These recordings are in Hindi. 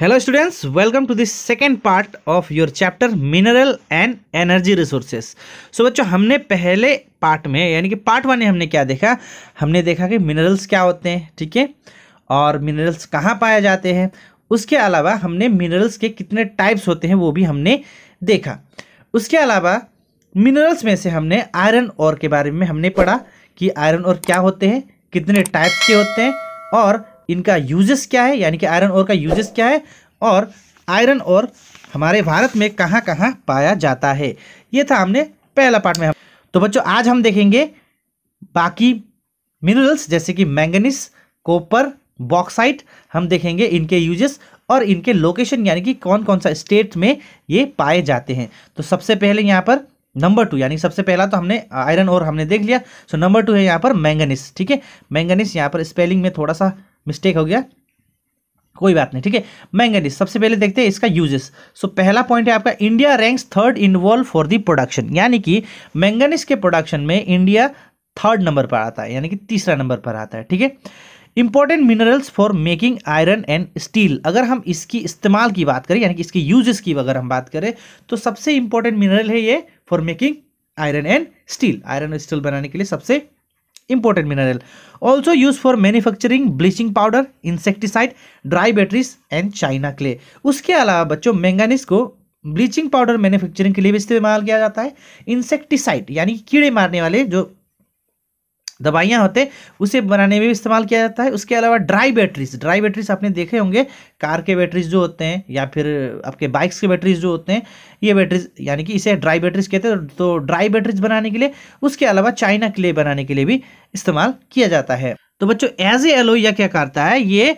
hello students welcome to this second part of your chapter mineral and energy resources so बच्चों हमने पहले पार्ट में यानी कि पार्ट वन में हमने क्या देखा हमने देखा कि मिनरल्स क्या होते हैं ठीक है और मिनरल्स कहाँ पाए जाते हैं उसके अलावा हमने मिनरल्स के कितने टाइप्स होते हैं वो भी हमने देखा उसके अलावा मिनरल्स में से हमने आयरन और के बारे में हमने पढ़ा कि आयरन और क्या होते हैं कितने टाइप्स के होते हैं और इनका यूजेस क्या है यानी कि आयरन और का यूजेस क्या है और आयरन और हमारे भारत में कहाँ कहाँ पाया जाता है ये था हमने पहला पार्ट में हम तो बच्चों आज हम देखेंगे बाकी मिनरल्स जैसे कि मैंगनीस कॉपर बॉक्साइट हम देखेंगे इनके यूजेस और इनके लोकेशन यानी कि कौन कौन सा स्टेट में ये पाए जाते हैं तो सबसे पहले यहाँ पर नंबर टू यानी सबसे पहला तो हमने आयरन और हमने देख लिया सो नंबर टू है यहाँ पर मैंगनीस ठीक है मैंगनीस यहाँ पर स्पेलिंग में थोड़ा सा मिस्टेक हो गया कोई बात नहीं ठीक है मैंगनीज सबसे पहले देखते हैं इसका यूजेस सो so, पहला पॉइंट है आपका India ranks third in world for the production यानी कि मैंगनीज के प्रोडक्शन में इंडिया थर्ड नंबर पर आता है यानी कि तीसरा नंबर पर आता है ठीक है important minerals for making iron and steel अगर हम इसकी इस्तेमाल की बात करें यानी कि इसके यूजेस की अगर हम बात करें तो सबसे इंपॉर्टेंट मिनरल है ये for making iron and steel iron steel बनाने के लिए सबसे important mineral also used for manufacturing bleaching powder insecticide dry batteries and china clay उसके अलावा बच्चों मैंगानीज को ब्लीचिंग पाउडर मैन्युफैक्चरिंग के लिए भी इस्तेमाल किया जाता है इंसेक्टिसाइड यानी कीड़े मारने वाले जो दवाइयाँ होते उसे बनाने में भी इस्तेमाल किया जाता है उसके अलावा ड्राई बैटरीज ड्राई बैटरीज आपने देखे होंगे कार के बैटरीज जो होते हैं या फिर आपके बाइक्स के बैटरीज जो होते हैं ये बैटरीज यानी कि इसे ड्राई बैटरीज कहते हैं तो ड्राई बैटरीज बनाने के लिए उसके अलावा चाइना के लिए बनाने के लिए भी इस्तेमाल किया जाता है तो बच्चों एज ए एलोइया क्या करता है ये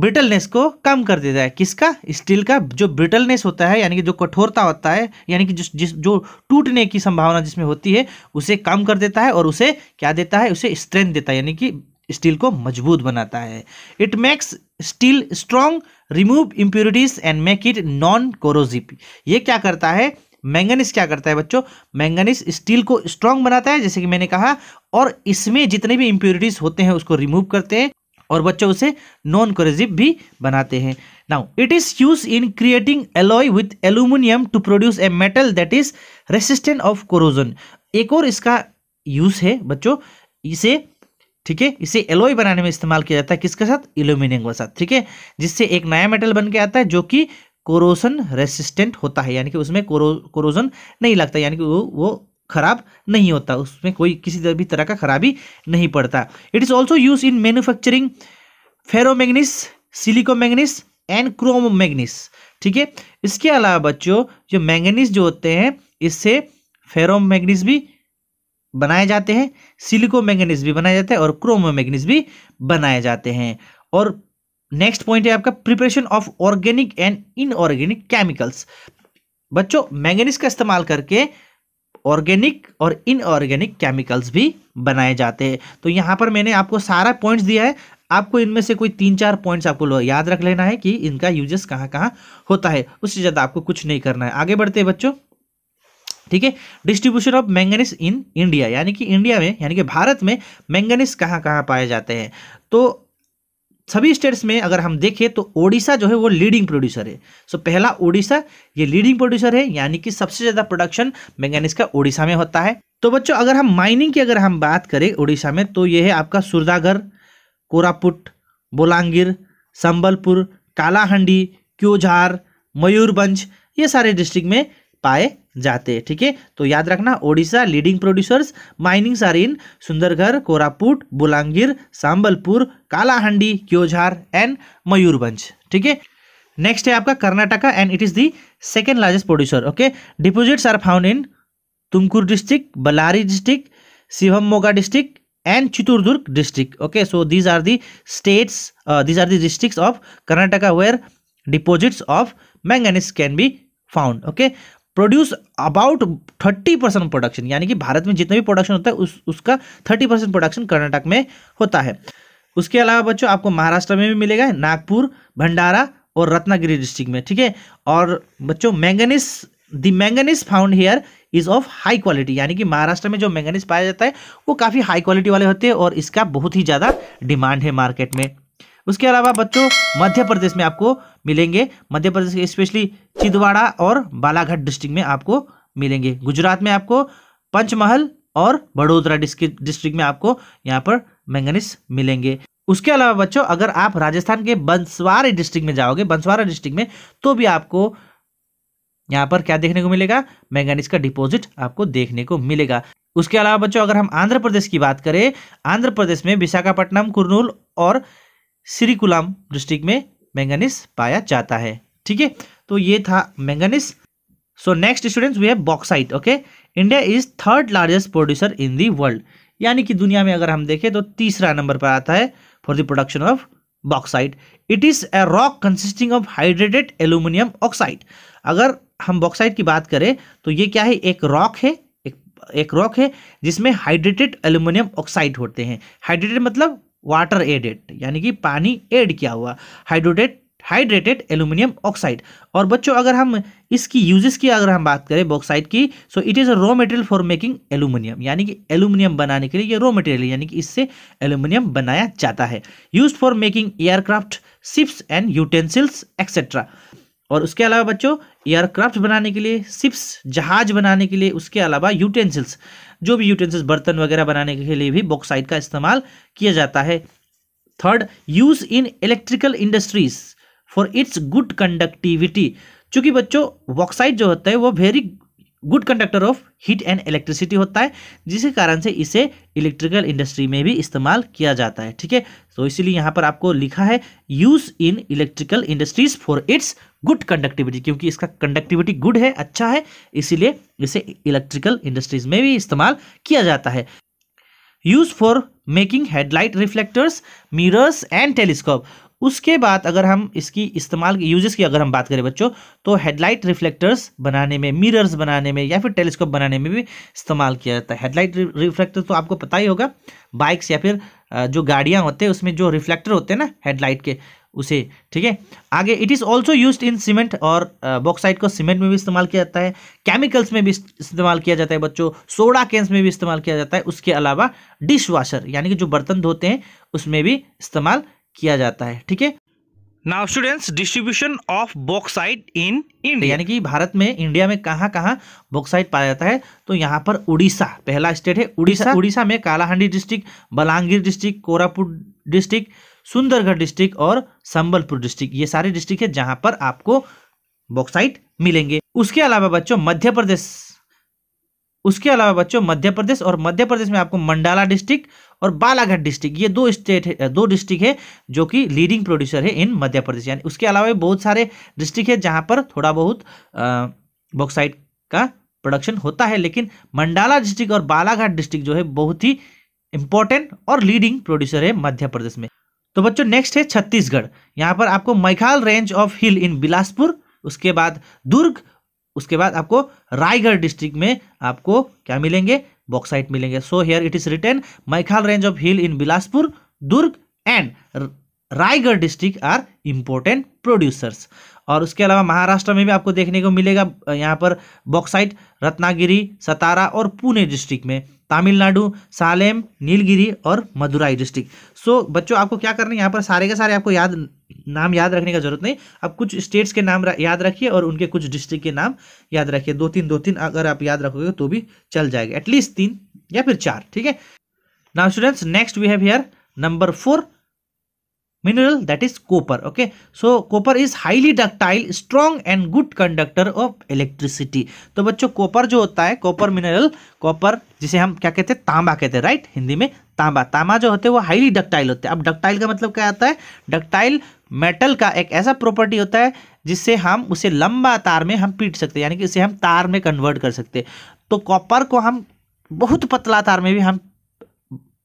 ब्रिटलनेस को कम कर देता है किसका स्टील का जो ब्रिटलनेस होता है यानी कि जो कठोरता होता है यानी कि जिस जिस जो टूटने की संभावना जिसमें होती है उसे कम कर देता है और उसे क्या देता है उसे स्ट्रेंथ देता है यानी कि स्टील को मजबूत बनाता है it makes steel strong remove impurities and make it non corrosive ये क्या करता है मैंगनीस क्या करता है बच्चों मैंगनीस स्टील को स्ट्रांग बनाता है जैसे कि मैंने कहा और इसमें जितने भी इम्प्योरिटीज होते हैं उसको रिमूव करते हैं और बच्चों उसे नॉन क्रेजिव भी बनाते हैं now it is use in creating alloy with aluminium to produce a metal that is resistant of corrosion एक और इसका यूज है बच्चों इसे ठीक है इसे एलोई बनाने में इस्तेमाल किया जाता है किसके साथ एल्यूमिनियम के साथ ठीक है जिससे एक नया मेटल बन के आता है जो कि कोरोजन रेसिस्टेंट होता है यानी कि उसमें कोरो कोरोजन नहीं लगता यानी कि वो वो खराब नहीं होता उसमें कोई किसी भी तरह का खराबी नहीं पड़ता it is also use in manufacturing ferromanganese silico and chrome ठीक है इसके अलावा बच्चों जो मैंगनीस जो होते हैं इससे फेरोम भी बनाए जाते हैं सिलिको भी बनाए जाते हैं और क्रोमो भी बनाए जाते हैं और नेक्स्ट पॉइंट है आपका preparation of organic and inorganic chemicals बच्चों मैंगनीस का इस्तेमाल करके ऑर्गेनिक और इनऑर्गेनिक केमिकल्स भी बनाए जाते हैं तो यहाँ पर मैंने आपको सारा पॉइंट्स दिया है आपको इनमें से कोई तीन चार पॉइंट्स आपको याद रख लेना है कि इनका यूजेस कहाँ कहाँ होता है उससे ज़्यादा आपको कुछ नहीं करना है आगे बढ़ते हैं बच्चों ठीक है distribution of manganese in India यानी कि इंडिया में यानी कि भारत में मैंगनीस कहाँ कहाँ पाए जाते हैं तो सभी स्टेट्स में अगर हम देखें तो ओडिशा जो है वो लीडिंग प्रोड्यूसर है सो पहला ओडिशा ये लीडिंग प्रोड्यूसर है यानी कि सबसे ज़्यादा प्रोडक्शन मैंगनीस का ओडिशा में होता है तो बच्चों अगर हम माइनिंग की अगर हम बात करें ओडिशा में तो ये है आपका सुरदागर कोरापुट बोलांगीर संबलपुर कालाहंडी क्योझार मयूरभंज ये सारे डिस्ट्रिक्ट में पाए जाते हैं ठीक है तो याद रखना Odisha leading producers minings are in Sundargarh Koraput Bolangir Sambalpur Kalahandi Keonjhar and Mayurbhanj ठीक है नेक्स्ट है आपका Karnataka and it is the second largest producer okay deposits are found in Tumkur district Ballari district Shivamogga district and Chitradurga district okay so these are the states these are the the of Karnataka where deposits of manganese can be found okay produce about thirty percent production यानी कि भारत में जितना भी प्रोडक्शन होता है उस उसका थर्टी परसेंट प्रोडक्शन कर्नाटक में होता है उसके अलावा बच्चों आपको महाराष्ट्र में भी मिलेगा नागपुर भंडारा और रत्नागिरी डिस्ट्रिक्ट में ठीक है और बच्चों manganese the manganese found here is of high quality यानी कि महाराष्ट्र में जो मैंगनीस पाया जाता है वो काफ़ी हाई क्वालिटी वाले होते हैं और इसका बहुत ही ज़्यादा डिमांड है मार्केट में उसके अलावा बच्चों मध्य प्रदेश में आपको मिलेंगे मध्य प्रदेश के स्पेशली छिंदवाड़ा और बालाघाट डिस्ट्रिक्ट में आपको मिलेंगे गुजरात में आपको पंचमहल और बड़ोदरा डिस्ट्रिक्ट में आपको यहाँ पर मैंगनीस मिलेंगे उसके अलावा बच्चों अगर आप राजस्थान के बंसवारा डिस्ट्रिक्ट में जाओगे बंसवारा डिस्ट्रिक्ट में तो भी आपको यहाँ पर क्या देखने को मिलेगा मैंगनीस का डिपॉजिट आपको देखने को मिलेगा उसके अलावा बच्चों अगर हम आंध्र प्रदेश की बात करें आंध्र प्रदेश में विशाखापट्टनम कुरनूल और श्रीकुलाम डिस्ट्रिक्ट में मैंगनीस पाया जाता है ठीक है तो ये था manganese so next students we have bauxite okay India is third largest producer in the world यानी कि दुनिया में अगर हम देखें तो तीसरा नंबर पर आता है for the production of bauxite it is a rock consisting of hydrated aluminium oxide अगर हम बॉक्साइट की बात करें तो ये क्या है एक रॉक है एक, एक रॉक है जिसमें हाइड्रेटेड एल्यूमिनियम ऑक्साइड होते हैं हाइड्रेटेड मतलब वाटर एडेड यानी कि पानी एड किया हुआ हाइड्रोडेट हाइड्रेटेड एल्यूमिनियम ऑक्साइड और बच्चों अगर हम इसकी यूजेस की अगर हम बात करें बॉक्साइड की so it is a raw material for making aluminium यानी कि एल्यूमिनियम बनाने के लिए ये रॉ मटेरियल यानी कि इससे एल्यूमिनियम बनाया जाता है use for making aircraft ships and utensils etcetera और उसके अलावा बच्चों एयरक्राफ्ट बनाने के लिए सिप्स जहाज बनाने के लिए उसके अलावा यूटेंसिल्स जो भी यूटेंसिल्स बर्तन वगैरह बनाने के लिए भी बॉक्साइड का इस्तेमाल किया जाता है third use in electrical industries for its good conductivity चूंकि बच्चों बॉक्साइड जो होता है वो very good conductor of heat and electricity होता है जिसके कारण से इसे इलेक्ट्रिकल इंडस्ट्री में भी इस्तेमाल किया जाता है ठीक है तो इसीलिए यहाँ पर आपको लिखा है use in electrical industries for its good conductivity क्योंकि इसका कंडक्टिविटी गुड है अच्छा है इसीलिए इसे इलेक्ट्रिकल इंडस्ट्रीज में भी इस्तेमाल किया जाता है use for making headlight reflectors mirrors and telescope उसके बाद अगर हम इसकी इस्तेमाल यूजेस की अगर हम बात करें बच्चों तो हेडलाइट रिफ्लेक्टर्स बनाने में मिरर्स बनाने में या फिर टेलीस्कोप बनाने में भी इस्तेमाल किया जाता है हेडलाइट रिफ्लेक्टर तो आपको पता ही होगा बाइक्स या फिर जो गाड़ियाँ होते हैं उसमें जो रिफ्लेक्टर होते हैं ना हेडलाइट के उसे ठीक है आगे it is also use in cement और बॉक्साइड को सीमेंट में भी इस्तेमाल किया जाता है केमिकल्स में भी इस्तेमाल किया जाता है बच्चों सोडा कैंस में भी इस्तेमाल किया जाता है उसके अलावा डिश वाशर यानी कि जो बर्तन धोते हैं उसमें भी इस्तेमाल किया जाता है ठीक है now students distribution of bauxite in India यानी कि भारत में इंडिया में कहाँ कहाँ बॉक्साइट पाया जाता है तो यहाँ पर उड़ीसा पहला स्टेट है उड़ीसा उड़ीसा में Kalahandi district Bolangir district Koraput district Sundargarh district और संबलपुर डिस्ट्रिक्ट ये सारे डिस्ट्रिक्ट है जहाँ पर आपको बॉक्साइट मिलेंगे उसके अलावा बच्चों मध्य प्रदेश उसके अलावा बच्चों मध्य प्रदेश और मध्य प्रदेश में आपको मंडाला डिस्ट्रिक्ट और बालाघाट डिस्ट्रिक्ट ये दो स्टेट दो डिस्ट्रिक्ट है जो कि लीडिंग प्रोड्यूसर है इन मध्य प्रदेश यानी उसके अलावा भी बहुत सारे डिस्ट्रिक्ट है जहाँ पर थोड़ा बहुत बॉक्साइट का प्रोडक्शन होता है लेकिन मंडाला डिस्ट्रिक्ट और बालाघाट डिस्ट्रिक्ट जो है बहुत ही इंपॉर्टेंट और लीडिंग प्रोड्यूसर है मध्य प्रदेश में तो बच्चों नेक्स्ट है छत्तीसगढ़ यहाँ पर आपको Maikal range of hill in Bilaspur उसके बाद दुर्ग उसके बाद आपको रायगढ़ डिस्ट्रिक्ट में आपको क्या मिलेंगे बॉक्साइट मिलेंगे so here it is written Maikal range of hill in Bilaspur Durg and Raigarh district are important producers और उसके अलावा महाराष्ट्र में भी आपको देखने को मिलेगा यहाँ पर बॉक्साइट रत्नागिरी सतारा और पुणे डिस्ट्रिक्ट में तमिलनाडु सालेम नीलगिरी और मदुराई डिस्ट्रिक्ट सो बच्चों आपको क्या करना है यहाँ पर सारे के सारे आपको याद नाम याद रखने का जरूरत नहीं अब कुछ स्टेट्स के नाम याद रखिए और उनके कुछ डिस्ट्रिक्ट के नाम याद रखिए दो तीन दो तीन अगर आप याद रखोगे तो भी चल जाएगा एटलीस्ट तीन या फिर चार ठीक है now students next we have here number four mineral that is copper okay so copper is highly ductile strong and good conductor of electricity तो बच्चों copper जो होता है copper मिनरल copper जिसे हम क्या कहते हैं तांबा कहते हैं राइट हिंदी में तांबा तांबा जो होते हैं वो हाईली डक्टाइल होते हैं अब डक्टाइल का मतलब क्या आता है डक्टाइल मेटल का एक ऐसा प्रॉपर्टी होता है जिससे हम उसे लंबा तार में हम पीट सकते हैं यानी कि उसे हम तार में कन्वर्ट कर सकते हैं तो कॉपर को हम बहुत पतला तार में भी हम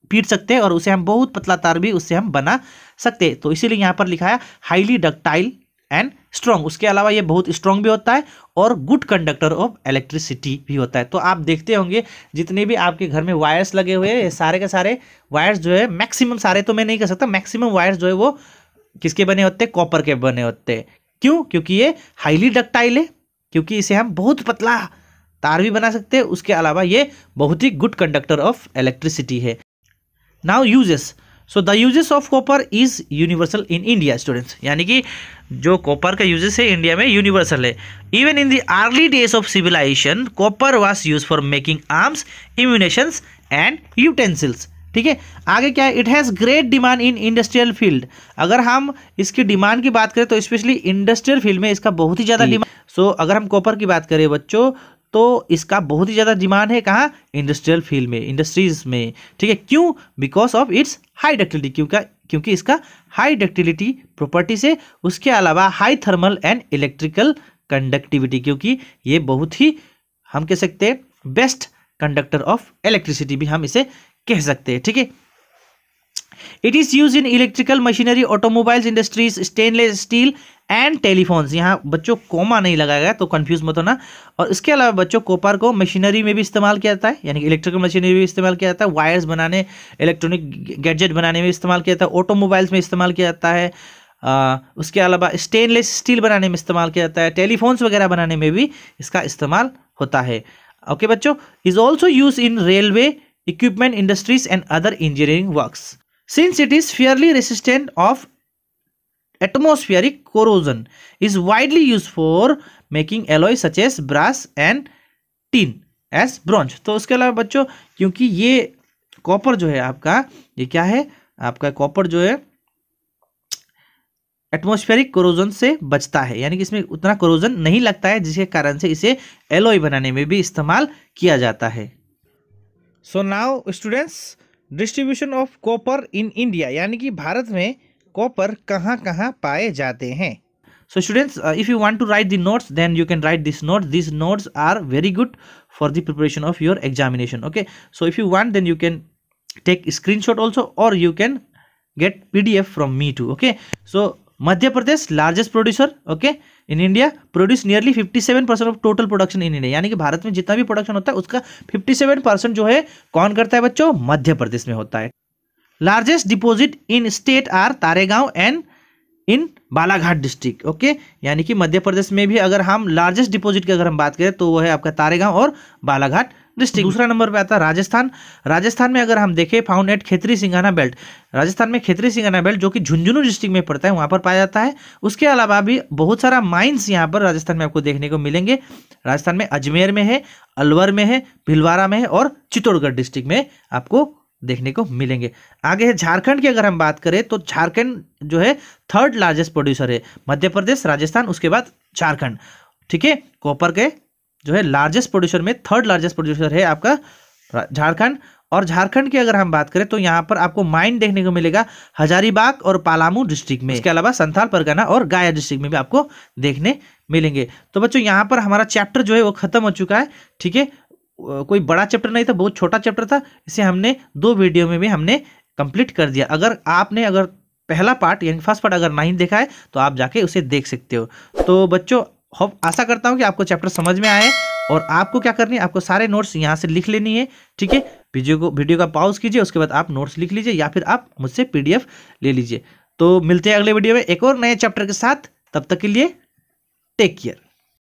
पीट सकते हैं और उसे हम बहुत पतला तार भी उससे हम बना सकते तो इसीलिए यहाँ पर लिखा है हाईली डक्टाइल एंड स्ट्रॉन्ग उसके अलावा ये बहुत स्ट्रॉन्ग भी होता है और गुड कंडक्टर ऑफ इलेक्ट्रिसिटी भी होता है तो आप देखते होंगे जितने भी आपके घर में वायर्स लगे हुए हैं सारे के सारे वायर्स जो है मैक्सिमम सारे तो मैं नहीं कह सकता मैक्सिमम वायर्स जो है वो किसके बने होते हैं कॉपर के बने होते हैं क्यों क्योंकि ये हाईली डक्टाइल है क्योंकि इसे हम बहुत पतला तार भी बना सकते हैं उसके अलावा ये बहुत ही गुड कंडक्टर ऑफ इलेक्ट्रिसिटी है now uses so the uses of copper is universal in India students यानी कि जो कॉपर का यूजेस है इंडिया में यूनिवर्सल है even in the early days of civilization copper was use for making arms ammunition and utensils ठीक है आगे क्या है it has great demand in industrial field अगर हम इसकी डिमांड की बात करें तो स्पेशली इंडस्ट्रियल फील्ड में इसका बहुत ही ज़्यादा डिमांड सो अगर हम कॉपर की बात करें बच्चों तो इसका बहुत ही ज़्यादा डिमांड है कहाँ इंडस्ट्रियल फील्ड में इंडस्ट्रीज में ठीक है क्यों because of its high ductility क्योंकि क्योंकि इसका हाई डक्टिलिटी प्रॉपर्टी से उसके अलावा high thermal and electrical conductivity क्योंकि ये बहुत ही हम कह सकते हैं बेस्ट कंडक्टर ऑफ इलेक्ट्रिसिटी भी हम इसे कह सकते हैं ठीक है it is use in electrical machinery automobiles industries stainless steel and telephones यहाँ बच्चों कोमा नहीं लगाया गया तो कंफ्यूज मत होना और इसके अलावा बच्चों कोपर को मशीनरी में भी इस्तेमाल किया जाता है यानी कि इलेक्ट्रिकल मशीनरी में इस्तेमाल किया जाता है वायर्स बनाने इलेक्ट्रॉनिक गैजेट बनाने में इस्तेमाल किया जाता है ऑटोमोबाइल्स में इस्तेमाल किया जाता है आ, उसके अलावा स्टेनलेस स्टील बनाने में इस्तेमाल किया जाता है टेलीफोन्स वगैरह बनाने में भी इसका इस्तेमाल होता है ओके बच्चों is also use in railway equipment industries and other engineering works since it is fairly resistant of atmospheric corrosion is widely used for making alloys such as brass and tin as bronze तो उसके अलावा बच्चों क्योंकि ये कॉपर जो है आपका ये क्या है आपका कॉपर जो है एटमोस्फेरिक क्रोजन से बचता है यानी कि इसमें उतना क्रोजन नहीं लगता है जिसके कारण से इसे एलोई बनाने में भी इस्तेमाल किया जाता है so now students distribution of copper in India यानी कि भारत में कॉपर कहाँ कहाँ पाए जाते हैं so students if you want to write the notes then you can write this note this notes are very good for the preparation of your examination okay so if you want then you can take screen shot also और you can get P from me too okay so Madhya Pradesh largest producer okay in India produce nearly 57 percent of total production in India यानी कि भारत में जितना भी प्रोडक्शन होता है उसका 57 परसेंट जो है कौन करता है बच्चों मध्य प्रदेश में होता है largest deposit in state are Taregaon and in Balaghat district okay यानी कि मध्य प्रदेश में भी अगर हम लार्जेस्ट डिपॉजिट की अगर हम बात करें तो वो है आपका तारेगांव और बालाघाट डिस्ट्रिक्ट दूसरा नंबर पे आता है राजस्थान राजस्थान में अगर हम देखें found at Khetri Singhana belt Rajasthan में खेतरी सिंघाना बेल्ट जो कि झुंझुनू डिस्ट्रिक्ट में पड़ता है वहाँ पर पाया जाता है उसके अलावा भी बहुत सारा माइंस यहाँ पर राजस्थान में आपको देखने को मिलेंगे राजस्थान में अजमेर में है अलवर में है भिलवाड़ा में है और चित्तौड़गढ़ डिस्ट्रिक्ट में आपको देखने को मिलेंगे आगे है झारखंड की अगर हम बात करें तो झारखंड जो है थर्ड लार्जेस्ट प्रोड्यूसर है मध्य प्रदेश राजस्थान उसके बाद झारखंड ठीक है कॉपर के जो है लार्जेस्ट प्रोड्यूसर में थर्ड लार्जेस्ट प्रोड्यूसर है आपका झारखंड और झारखंड की अगर हम बात करें तो यहाँ पर आपको माइन देखने को मिलेगा हजारीबाग और पालामू डिस्ट्रिक्ट में इसके अलावा संथाल परगना और गाया डिस्ट्रिक्ट में भी आपको देखने मिलेंगे तो बच्चों यहाँ पर हमारा चैप्टर जो है वो खत्म हो चुका है ठीक है कोई बड़ा चैप्टर नहीं था बहुत छोटा चैप्टर था इसे हमने दो वीडियो में भी हमने कंप्लीट कर दिया अगर आपने अगर पहला पार्ट यानी फर्स्ट पार्ट अगर नहीं देखा है तो आप जाके उसे देख सकते हो तो बच्चों होप आशा करता हूँ कि आपको चैप्टर समझ में आए और आपको क्या करनी है आपको सारे नोट्स यहाँ से लिख लेनी है ठीक है वीडियो को वीडियो का पॉज कीजिए उसके बाद आप नोट्स लिख लीजिए या फिर आप मुझसे पीडीएफ ले लीजिए तो मिलते हैं अगले वीडियो में एक और नए चैप्टर के साथ तब तक के लिए टेक केयर